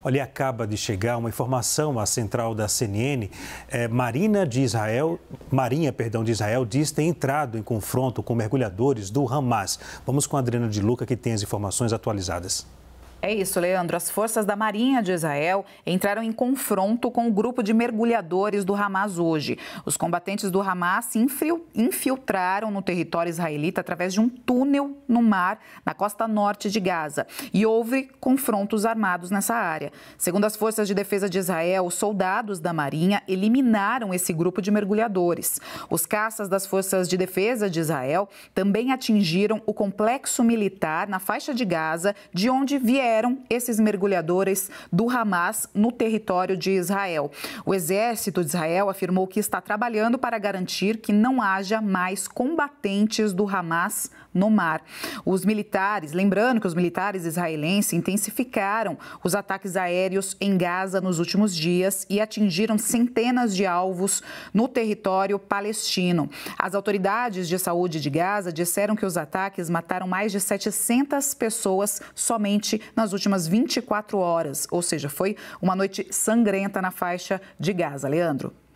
Olha, acaba de chegar uma informação à central da CNN. É, eh, Marina de Israel, Marinha, perdão, de Israel diz ter entrado em confronto com mergulhadores do Hamas. Vamos com a Adriana de Luca que tem as informações atualizadas. É isso, Leandro. As forças da Marinha de Israel entraram em confronto com o um grupo de mergulhadores do Hamas hoje. Os combatentes do Hamas se infiltraram no território israelita através de um túnel no mar, na costa norte de Gaza. E houve confrontos armados nessa área. Segundo as forças de defesa de Israel, os soldados da Marinha eliminaram esse grupo de mergulhadores. Os caças das forças de defesa de Israel também atingiram o complexo militar na faixa de Gaza, de onde vieram eram esses mergulhadores do Hamas no território de Israel. O exército de Israel afirmou que está trabalhando para garantir que não haja mais combatentes do Hamas no mar. Os militares, lembrando que os militares israelenses intensificaram os ataques aéreos em Gaza nos últimos dias e atingiram centenas de alvos no território palestino. As autoridades de saúde de Gaza disseram que os ataques mataram mais de 700 pessoas somente nas últimas 24 horas, ou seja, foi uma noite sangrenta na faixa de Gaza. Leandro.